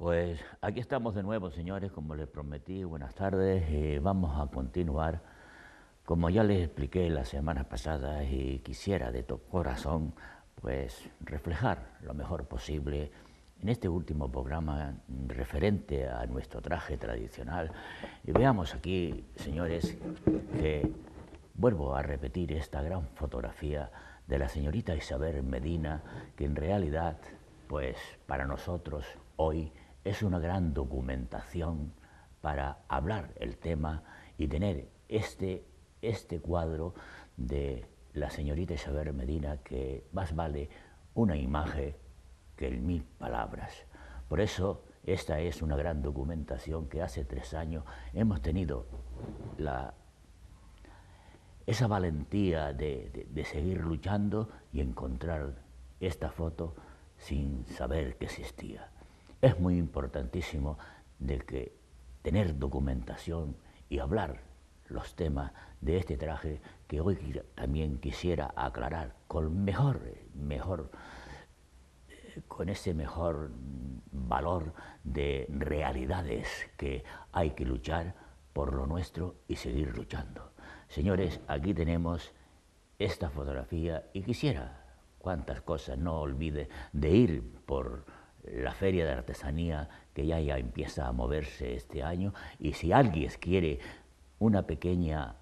Pues aquí estamos de nuevo, señores, como les prometí, buenas tardes. Eh, vamos a continuar, como ya les expliqué las semanas pasadas, y eh, quisiera de todo corazón, pues reflejar lo mejor posible en este último programa referente a nuestro traje tradicional. Y veamos aquí, señores, que vuelvo a repetir esta gran fotografía de la señorita Isabel Medina, que en realidad, pues para nosotros hoy, es una gran documentación para hablar el tema y tener este, este cuadro de la señorita Isabel Medina que más vale una imagen que mil palabras. Por eso esta es una gran documentación que hace tres años hemos tenido la, esa valentía de seguir luchando y encontrar esta foto sin saber que existía es muy importantísimo de que tener documentación y hablar los temas de este traje que hoy también quisiera aclarar con mejor, mejor, eh, con ese mejor valor de realidades que hay que luchar por lo nuestro y seguir luchando. Señores, aquí tenemos esta fotografía y quisiera cuántas cosas no olvide de ir por la feria de artesanía que ya, ya empieza a moverse este año y si alguien quiere una pequeña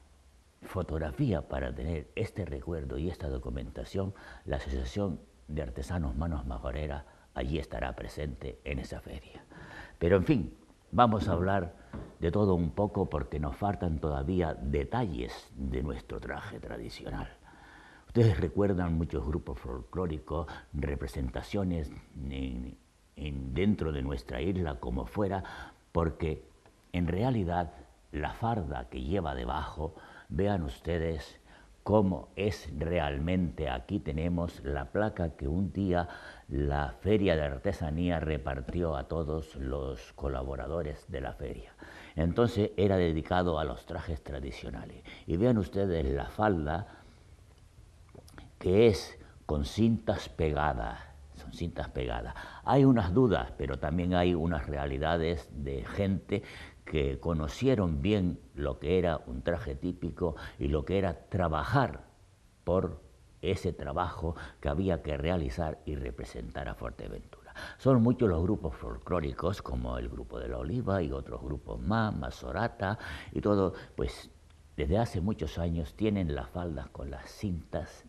fotografía para tener este recuerdo y esta documentación, la Asociación de Artesanos Manos majorera allí estará presente en esa feria. Pero en fin, vamos a hablar de todo un poco porque nos faltan todavía detalles de nuestro traje tradicional. Ustedes recuerdan muchos grupos folclóricos, representaciones en dentro de nuestra isla como fuera, porque en realidad la farda que lleva debajo, vean ustedes cómo es realmente, aquí tenemos la placa que un día la Feria de Artesanía repartió a todos los colaboradores de la feria. Entonces era dedicado a los trajes tradicionales. Y vean ustedes la falda que es con cintas pegadas cintas pegadas. Hay unas dudas, pero también hay unas realidades de gente que conocieron bien lo que era un traje típico y lo que era trabajar por ese trabajo que había que realizar y representar a Fuerteventura. Son muchos los grupos folclóricos, como el Grupo de la Oliva y otros grupos más, Mazorata y todo, pues desde hace muchos años tienen las faldas con las cintas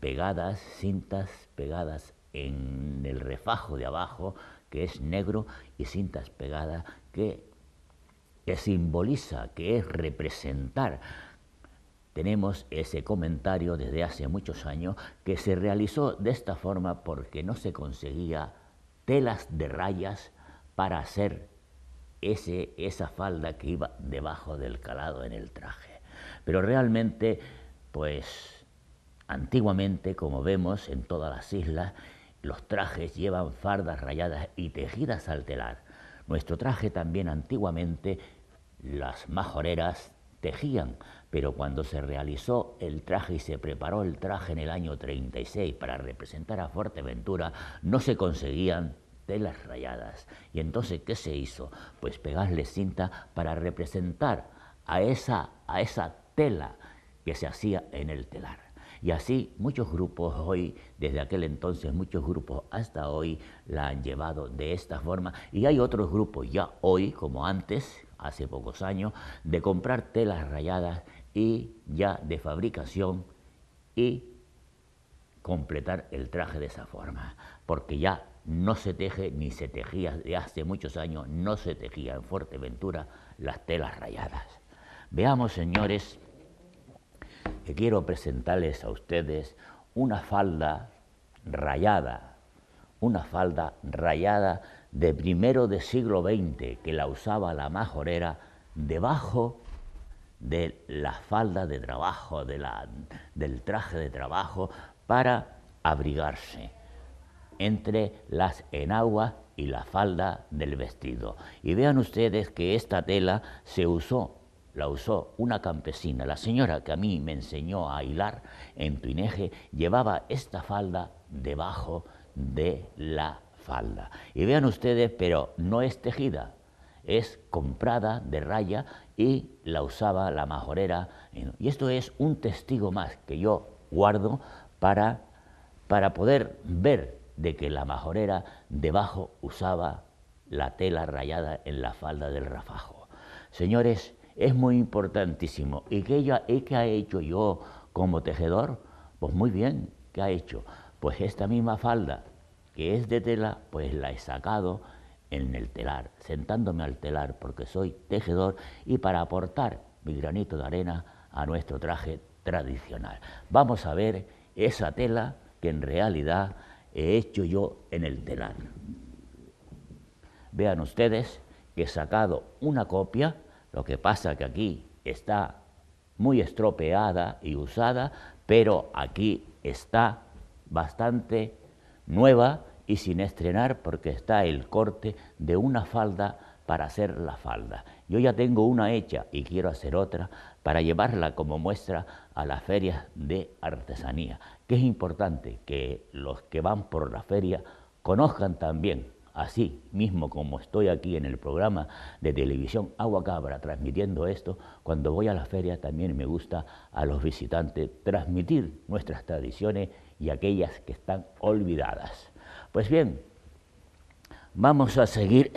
pegadas, cintas pegadas en el refajo de abajo, que es negro y cintas pegadas, que, que simboliza, que es representar. Tenemos ese comentario desde hace muchos años que se realizó de esta forma porque no se conseguía telas de rayas para hacer ese, esa falda que iba debajo del calado en el traje. Pero realmente, pues antiguamente, como vemos en todas las islas, los trajes llevan fardas rayadas y tejidas al telar. Nuestro traje también antiguamente las majoreras tejían, pero cuando se realizó el traje y se preparó el traje en el año 36 para representar a Fuerteventura, no se conseguían telas rayadas. ¿Y entonces qué se hizo? Pues pegarle cinta para representar a esa, a esa tela que se hacía en el telar. Y así muchos grupos hoy, desde aquel entonces muchos grupos hasta hoy la han llevado de esta forma. Y hay otros grupos ya hoy, como antes, hace pocos años, de comprar telas rayadas y ya de fabricación y completar el traje de esa forma, porque ya no se teje ni se tejía de hace muchos años, no se tejía en Fuerteventura las telas rayadas. Veamos, señores, quiero presentarles a ustedes una falda rayada, una falda rayada de primero de siglo XX que la usaba la majorera debajo de la falda de trabajo, del traje de trabajo, para abrigarse entre las enaguas y la falda del vestido. Y vean ustedes que esta tela se usó la usó una campesina, la señora que a mí me enseñó a hilar en Tuineje, llevaba esta falda debajo de la falda. Y vean ustedes, pero no es tejida, es comprada de raya y la usaba la majorera. Y esto es un testigo más que yo guardo para, para poder ver de que la majorera debajo usaba la tela rayada en la falda del rafajo. Señores, es muy importantísimo. ¿Y qué, ella, y ha hecho yo como tejedor? Pues muy bien, ¿qué ha hecho? Pues esta misma falda que es de tela, pues la he sacado en el telar, sentándome al telar porque soy tejedor y para aportar mi granito de arena a nuestro traje tradicional. Vamos a ver esa tela que en realidad he hecho yo en el telar. Vean ustedes que he sacado una copia lo que pasa que aquí está muy estropeada y usada, pero aquí está bastante nueva y sin estrenar porque está el corte de una falda para hacer la falda. Yo ya tengo una hecha y quiero hacer otra para llevarla como muestra a las ferias de artesanía, que es importante que los que van por la feria conozcan también así mismo como estoy aquí en el programa de televisión Agua Cabra transmitiendo esto, cuando voy a la feria también me gusta a los visitantes transmitir nuestras tradiciones y aquellas que están olvidadas. Pues bien, vamos a seguir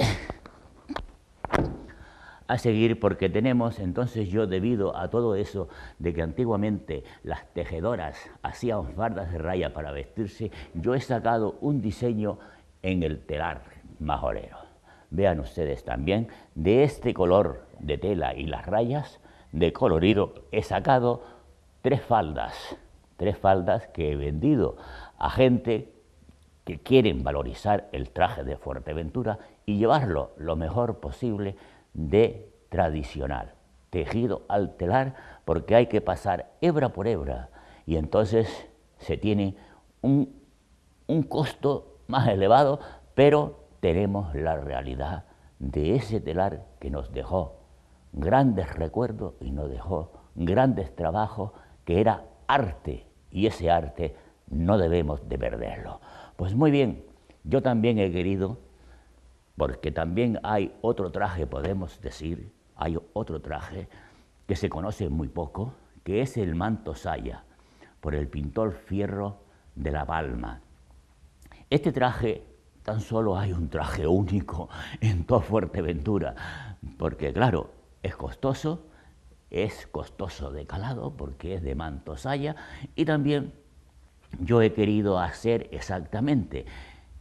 a seguir porque tenemos entonces yo debido a todo eso de que antiguamente las tejedoras hacían fardas de raya para vestirse, yo he sacado un diseño en el telar Majorero. Vean ustedes también, de este color de tela y las rayas de colorido he sacado tres faldas, tres faldas que he vendido a gente que quieren valorizar el traje de Fuerteventura y llevarlo lo mejor posible de tradicional, tejido al telar, porque hay que pasar hebra por hebra y entonces se tiene un, un costo más elevado, pero tenemos la realidad de ese telar que nos dejó grandes recuerdos y nos dejó grandes trabajos que era arte y ese arte no debemos de perderlo. Pues muy bien, yo también he querido, porque también hay otro traje, podemos decir, hay otro traje que se conoce muy poco, que es el manto saya, por el pintor Fierro de la Palma. Este traje Tan solo hay un traje único en toda Fuerteventura, porque claro, es costoso, es costoso de calado porque es de manto saya y también yo he querido hacer exactamente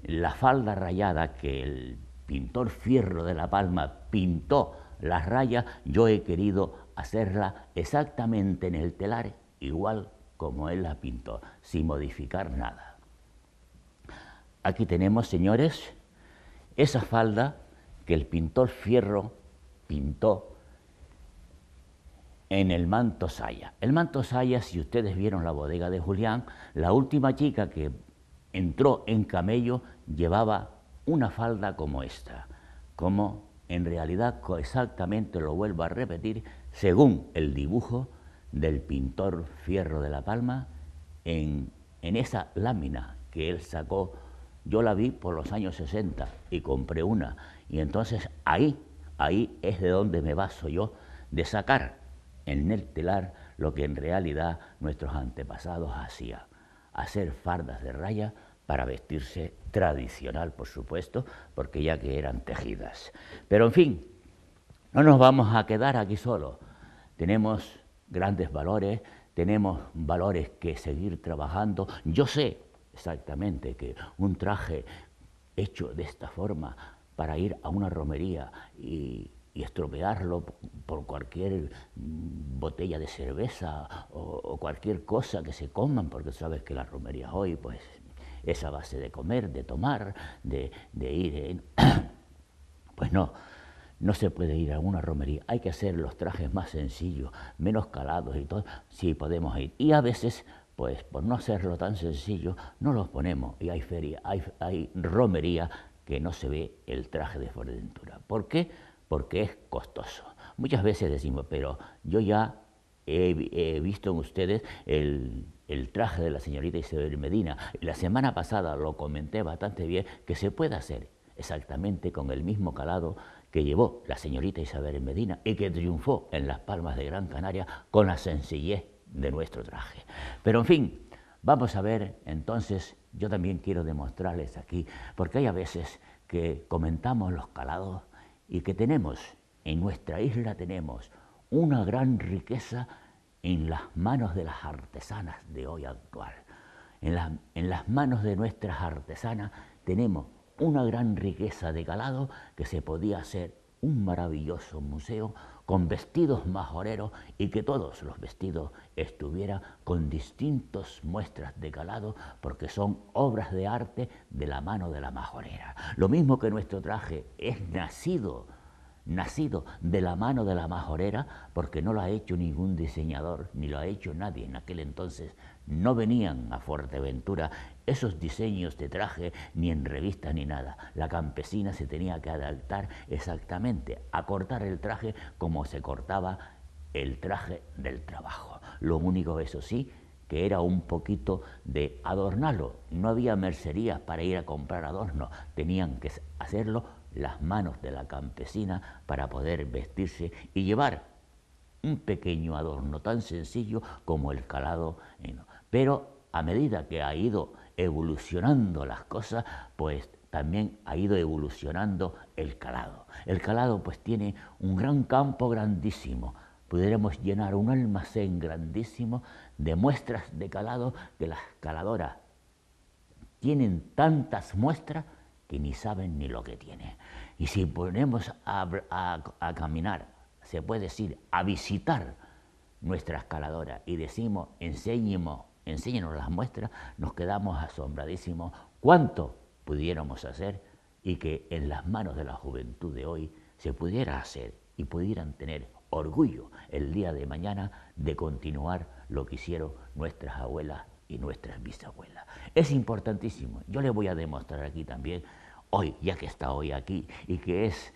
la falda rayada que el pintor Fierro de La Palma pintó las rayas, yo he querido hacerla exactamente en el telar igual como él la pintó, sin modificar nada. Aquí tenemos, señores, esa falda que el pintor Fierro pintó en el manto saya. El manto saya, si ustedes vieron la bodega de Julián, la última chica que entró en camello llevaba una falda como esta, como en realidad exactamente lo vuelvo a repetir, según el dibujo del pintor Fierro de la Palma en, en esa lámina que él sacó yo la vi por los años 60 y compré una. Y entonces ahí, ahí es de donde me baso yo de sacar en el telar lo que en realidad nuestros antepasados hacían, hacer fardas de raya para vestirse tradicional, por supuesto, porque ya que eran tejidas. Pero en fin, no nos vamos a quedar aquí solos. Tenemos grandes valores, tenemos valores que seguir trabajando. Yo sé exactamente que un traje hecho de esta forma para ir a una romería y, estropearlo por cualquier mm, botella de cerveza o, cualquier cosa que se coman, porque sabes que las romerías hoy pues esa base de comer, de tomar, de, ir. pues no, no se puede ir a una romería, hay que hacer los trajes más sencillos, menos calados y todo, si podemos ir. Y a veces pues por no hacerlo tan sencillo, no los ponemos. Y hay feria, hay, romería que no se ve el traje de Fuerteventura. ¿Por qué? Porque es costoso. Muchas veces decimos, pero yo ya he, visto en ustedes el, el, traje de la señorita Isabel Medina. La semana pasada lo comenté bastante bien que se puede hacer exactamente con el mismo calado que llevó la señorita Isabel Medina y que triunfó en las Palmas de Gran Canaria con la sencillez de nuestro traje. Pero en fin, vamos a ver entonces, yo también quiero demostrarles aquí, porque hay a veces que comentamos los calados y que tenemos, en nuestra isla tenemos una gran riqueza en las manos de las artesanas de hoy actual. En, en las manos de nuestras artesanas tenemos una gran riqueza de calado que se podía hacer un maravilloso museo con vestidos majoreros y que todos los vestidos estuvieran con distintas muestras de calado porque son obras de arte de la mano de la majorera. Lo mismo que nuestro traje es nacido nacido de la mano de la majorera, porque no lo ha hecho ningún diseñador, ni lo ha hecho nadie. En aquel entonces no venían a Fuerteventura esos diseños de traje ni en revistas ni nada. La campesina se tenía que adaptar exactamente a cortar el traje como se cortaba el traje del trabajo. Lo único, eso sí, que era un poquito de adornarlo. No había mercerías para ir a comprar adornos, tenían que hacerlo las manos de la campesina para poder vestirse y llevar un pequeño adorno tan sencillo como el calado. Pero a medida que ha ido evolucionando las cosas, pues también ha ido evolucionando el calado. El calado pues tiene un gran campo grandísimo. Pudiéramos llenar un almacén grandísimo de muestras de calado que las caladoras tienen tantas muestras que ni saben ni lo que tienen. Y si ponemos a, caminar, se puede decir, a visitar nuestras escaladora y decimos, enseñemos enséñenos las muestras, nos quedamos asombradísimos cuánto pudiéramos hacer y que en las manos de la juventud de hoy se pudiera hacer y pudieran tener orgullo el día de mañana de continuar lo que hicieron nuestras abuelas y nuestras bisabuelas. Es importantísimo. Yo le voy a demostrar aquí también, hoy, ya que está hoy aquí, y que es,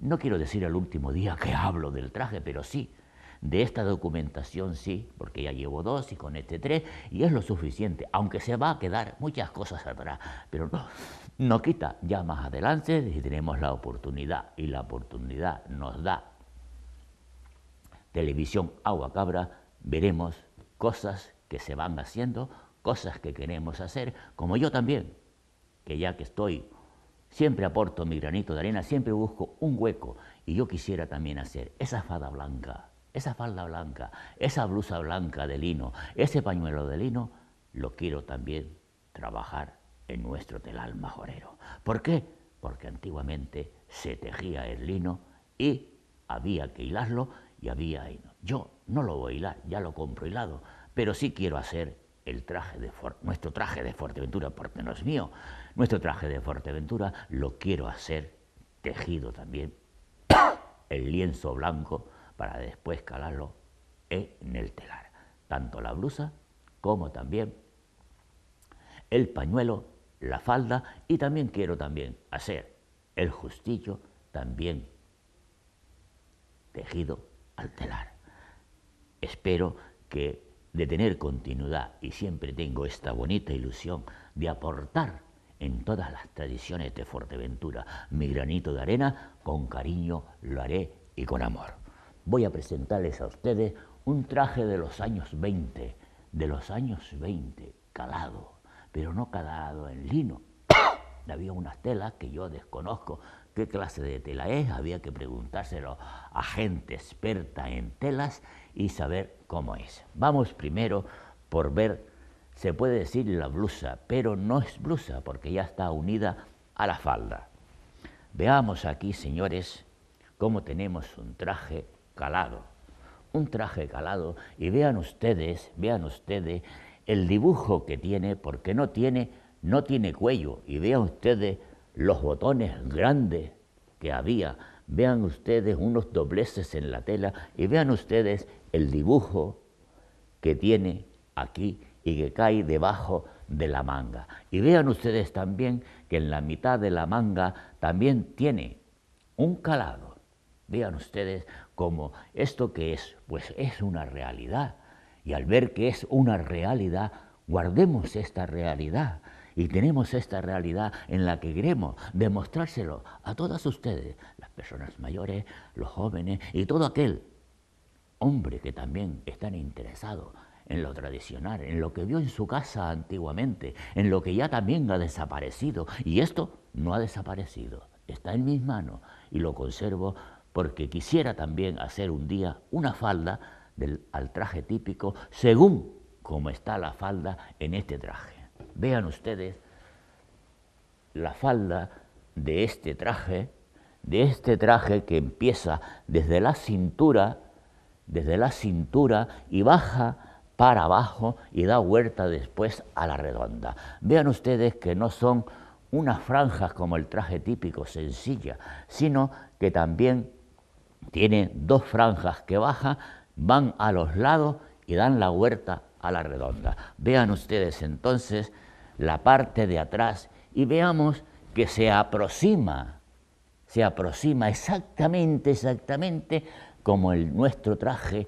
no quiero decir el último día que hablo del traje, pero sí, de esta documentación sí, porque ya llevo dos y con este tres, y es lo suficiente, aunque se va a quedar muchas cosas atrás, pero no, no quita, ya más adelante si tenemos la oportunidad, y la oportunidad nos da televisión agua cabra, veremos cosas que se van haciendo, cosas que queremos hacer, como yo también, que ya que estoy, siempre aporto mi granito de arena, siempre busco un hueco, y yo quisiera también hacer esa fada blanca esa falda blanca, esa blusa blanca de lino, ese pañuelo de lino, lo quiero también trabajar en nuestro telal majorero. ¿Por qué? Porque antiguamente se tejía el lino y había que hilarlo y había hilo. Yo no lo voy a hilar, ya lo compro hilado, pero sí quiero hacer el traje de nuestro traje de Fuerteventura, porque no es mío, nuestro traje de Fuerteventura lo quiero hacer tejido también, el lienzo blanco para después calarlo en el telar. Tanto la blusa como también el pañuelo, la falda y también quiero también hacer el justillo también tejido al telar. Espero que de tener continuidad y siempre tengo esta bonita ilusión de aportar en todas las tradiciones de Fuerteventura mi granito de arena, con cariño lo haré y con amor voy a presentarles a ustedes un traje de los años 20, de los años 20, calado, pero no calado en lino. Había unas telas que yo desconozco qué clase de tela es, había que preguntárselo a gente experta en telas y saber cómo es. Vamos primero por ver, se puede decir la blusa, pero no es blusa porque ya está unida a la falda. Veamos aquí, señores, cómo tenemos un traje calado, un traje calado, y vean ustedes, vean ustedes el dibujo que tiene, porque no tiene, no tiene cuello, y vean ustedes los botones grandes que había, vean ustedes unos dobleces en la tela, y vean ustedes el dibujo que tiene aquí y que cae debajo de la manga. Y vean ustedes también que en la mitad de la manga también tiene un calado. Vean ustedes cómo esto que es, pues es una realidad. Y al ver que es una realidad, guardemos esta realidad. Y tenemos esta realidad en la que queremos demostrárselo a todas ustedes, las personas mayores, los jóvenes y todo aquel hombre que también está interesado en lo tradicional, en lo que vio en su casa antiguamente, en lo que ya también ha desaparecido. Y esto no ha desaparecido, está en mis manos y lo conservo porque quisiera también hacer un día una falda del, al traje típico, según como está la falda en este traje. Vean ustedes la falda de este traje, de este traje que empieza desde la cintura, desde la cintura y baja para abajo y da vuelta después a la redonda. Vean ustedes que no son unas franjas como el traje típico, sencilla, sino que también tiene dos franjas que baja, van a los lados y dan la huerta a la redonda. Vean ustedes entonces la parte de atrás y veamos que se aproxima, se aproxima exactamente, exactamente como el nuestro traje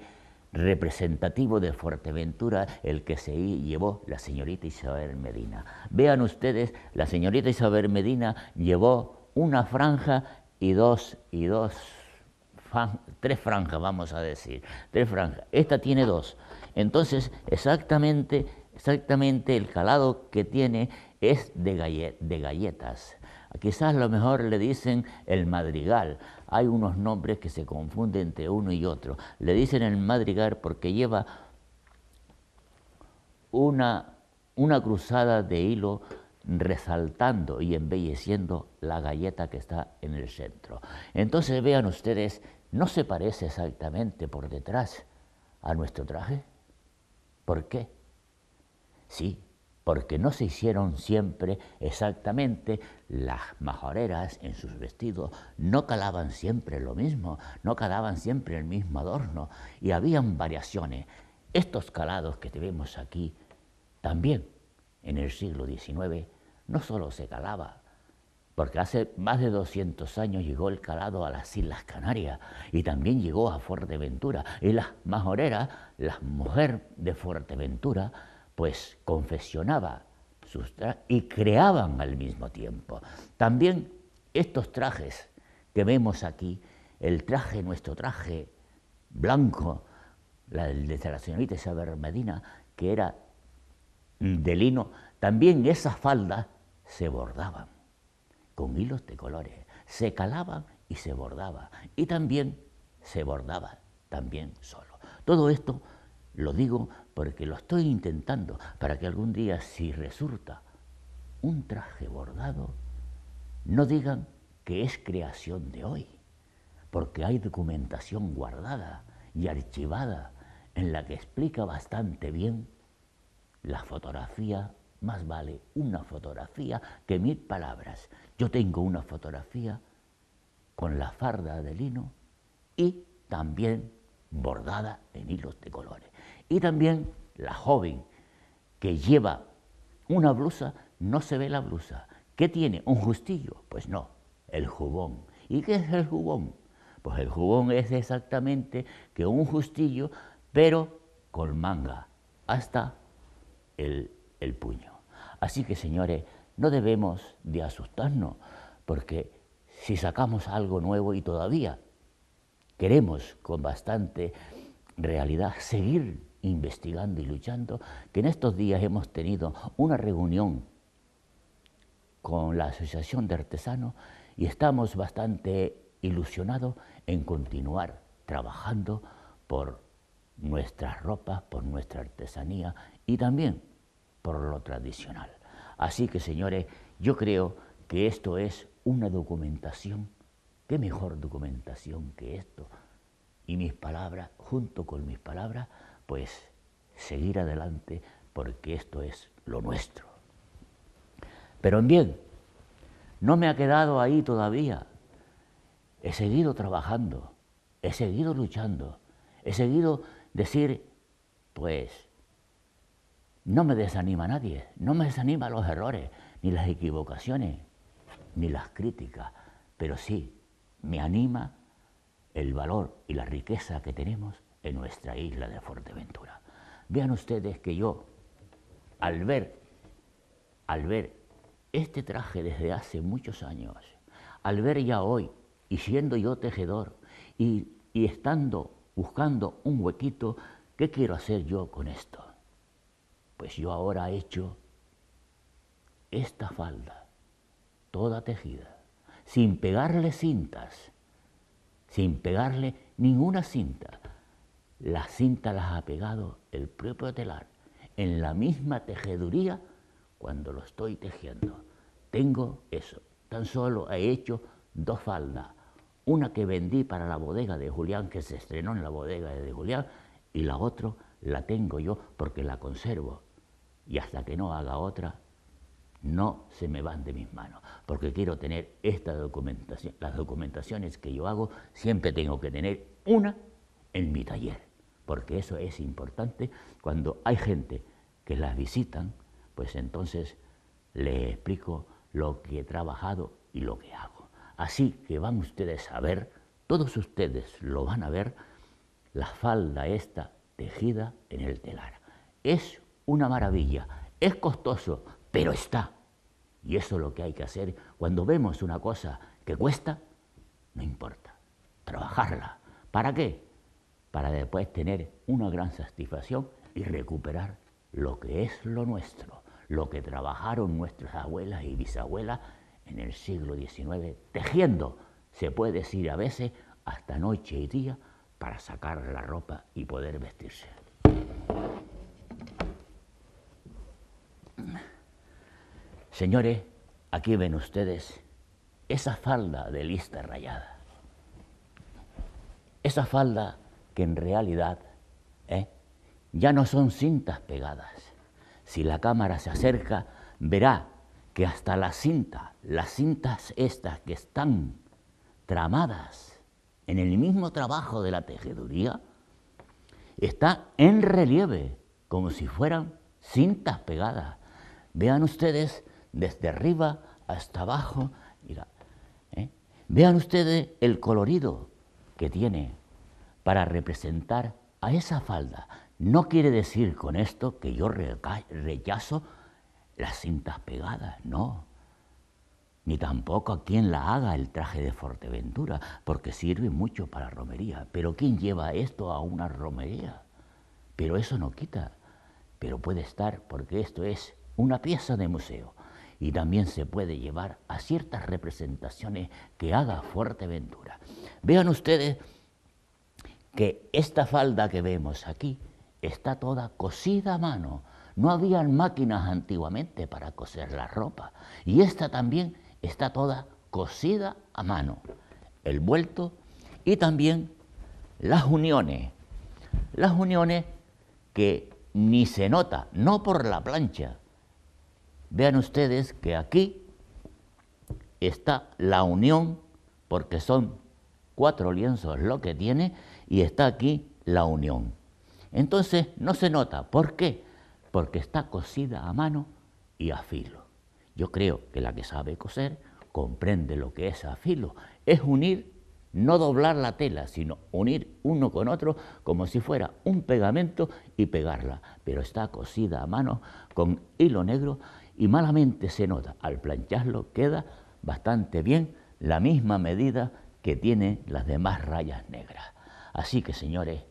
representativo de Fuerteventura, el que se llevó la señorita Isabel Medina. Vean ustedes, la señorita Isabel Medina llevó una franja y dos, y dos tres franjas, vamos a decir, tres franjas. Esta tiene dos. Entonces, exactamente, exactamente el calado que tiene es de, de galletas. Quizás lo mejor le dicen el madrigal. Hay unos nombres que se confunden entre uno y otro. Le dicen el madrigal porque lleva una, una cruzada de hilo resaltando y embelleciendo la galleta que está en el centro. Entonces vean ustedes no se parece exactamente por detrás a nuestro traje? ¿Por qué? Sí, porque no se hicieron siempre exactamente las majoreras en sus vestidos, no calaban siempre lo mismo, no calaban siempre el mismo adorno y habían variaciones. Estos calados que tenemos aquí, también en el siglo XIX, no solo se calaba porque hace más de 200 años llegó el calado a las Islas Canarias y también llegó a Fuerteventura. Y las majoreras, las mujeres de Fuerteventura, pues confesionaba sus trajes y creaban al mismo tiempo. También estos trajes que vemos aquí, el traje, nuestro traje blanco, la de la señorita Isabel Medina, que era de lino, también esas faldas se bordaban con hilos de colores. Se calaba y se bordaba. Y también se bordaba, también solo. Todo esto lo digo porque lo estoy intentando para que algún día, si resulta un traje bordado, no digan que es creación de hoy, porque hay documentación guardada y archivada en la que explica bastante bien la fotografía más vale una fotografía que mil palabras. Yo tengo una fotografía con la farda de lino y también bordada en hilos de colores. Y también la joven que lleva una blusa, no se ve la blusa. ¿Qué tiene? ¿Un justillo? Pues no, el jubón. ¿Y qué es el jubón? Pues el jubón es exactamente que un justillo, pero con manga, hasta el, el puño. Así que, señores, no debemos de asustarnos, porque si sacamos algo nuevo y todavía queremos con bastante realidad seguir investigando y luchando, que en estos días hemos tenido una reunión con la Asociación de Artesanos y estamos bastante ilusionados en continuar trabajando por nuestras ropas, por nuestra artesanía y también por lo tradicional. Así que, señores, yo creo que esto es una documentación. ¿Qué mejor documentación que esto? Y mis palabras, junto con mis palabras, pues seguir adelante porque esto es lo nuestro. Pero en bien, no me ha quedado ahí todavía. He seguido trabajando, he seguido luchando, he seguido decir, pues no me desanima nadie, no me desanima los errores, ni las equivocaciones, ni las críticas, pero sí me anima el valor y la riqueza que tenemos en nuestra isla de Fuerteventura. Vean ustedes que yo, al ver, al ver este traje desde hace muchos años, al ver ya hoy, y siendo yo tejedor, y, y estando buscando un huequito, ¿qué quiero hacer yo con esto? pues yo ahora he hecho esta falda, toda tejida, sin pegarle cintas, sin pegarle ninguna cinta. Las cinta las ha pegado el propio telar en la misma tejeduría cuando lo estoy tejiendo. Tengo eso. Tan solo he hecho dos faldas. Una que vendí para la bodega de Julián, que se estrenó en la bodega de Julián, y la otra la tengo yo porque la conservo y hasta que no haga otra, no se me van de mis manos, porque quiero tener esta documentación. Las documentaciones que yo hago siempre tengo que tener una en mi taller, porque eso es importante. Cuando hay gente que las visitan, pues entonces le explico lo que he trabajado y lo que hago. Así que van ustedes a ver, todos ustedes lo van a ver, la falda esta tejida en el telar. Es una maravilla. Es costoso, pero está. Y eso es lo que hay que hacer cuando vemos una cosa que cuesta, no importa, trabajarla. ¿Para qué? Para después tener una gran satisfacción y recuperar lo que es lo nuestro, lo que trabajaron nuestras abuelas y bisabuelas en el siglo XIX, tejiendo, se puede decir a veces, hasta noche y día, para sacar la ropa y poder vestirse. Señores, aquí ven ustedes esa falda de lista rayada. Esa falda que en realidad ¿eh? ya no son cintas pegadas. Si la cámara se acerca, verá que hasta la cinta, las cintas estas que están tramadas en el mismo trabajo de la tejeduría, está en relieve, como si fueran cintas pegadas. Vean ustedes desde arriba hasta abajo. ¿eh? Vean ustedes el colorido que tiene para representar a esa falda. No quiere decir con esto que yo rechazo las cintas pegadas, no. Ni tampoco a quien la haga el traje de Forteventura, porque sirve mucho para romería. Pero ¿quién lleva esto a una romería? Pero eso no quita. Pero puede estar, porque esto es una pieza de museo y también se puede llevar a ciertas representaciones que haga fuerte ventura. Vean ustedes que esta falda que vemos aquí está toda cosida a mano. No habían máquinas antiguamente para coser la ropa y esta también está toda cosida a mano. El vuelto y también las uniones. Las uniones que ni se nota, no por la plancha, Vean ustedes que aquí está la unión, porque son cuatro lienzos lo que tiene, y está aquí la unión. Entonces no se nota. ¿Por qué? Porque está cosida a mano y a filo. Yo creo que la que sabe coser comprende lo que es a filo. Es unir, no doblar la tela, sino unir uno con otro como si fuera un pegamento y pegarla. Pero está cosida a mano con hilo negro y malamente se nota. Al plancharlo queda bastante bien la misma medida que tiene las demás rayas negras. Así que, señores,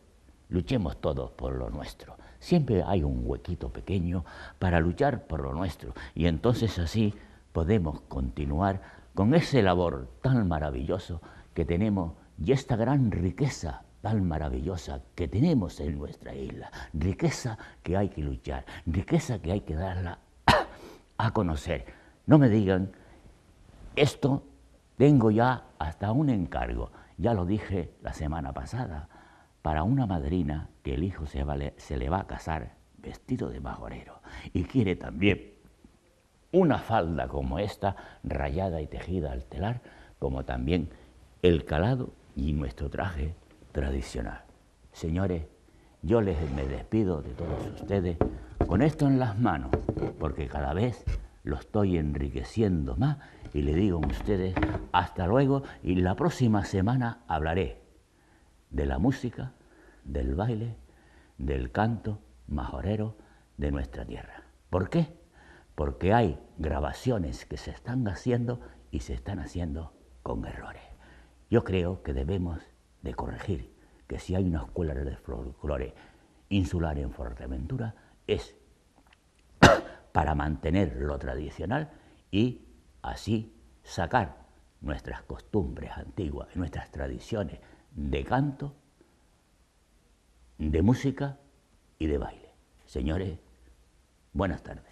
luchemos todos por lo nuestro. Siempre hay un huequito pequeño para luchar por lo nuestro. Y entonces así podemos continuar con ese labor tan maravilloso que tenemos y esta gran riqueza tan maravillosa que tenemos en nuestra isla. Riqueza que hay que luchar, riqueza que hay que darla a conocer. No me digan, esto tengo ya hasta un encargo, ya lo dije la semana pasada, para una madrina que el hijo se, le va a casar vestido de bajorero y quiere también una falda como esta, rayada y tejida al telar, como también el calado y nuestro traje tradicional. Señores, yo les me despido de todos ustedes con esto en las manos, porque cada vez lo estoy enriqueciendo más y le digo a ustedes hasta luego y la próxima semana hablaré de la música, del baile, del canto majorero de nuestra tierra. ¿Por qué? Porque hay grabaciones que se están haciendo y se están haciendo con errores. Yo creo que debemos de corregir que si hay una escuela de folclore insular en Fuerteventura, es para mantener lo tradicional y así sacar nuestras costumbres antiguas, nuestras tradiciones de canto, de música y de baile. Señores, buenas tardes.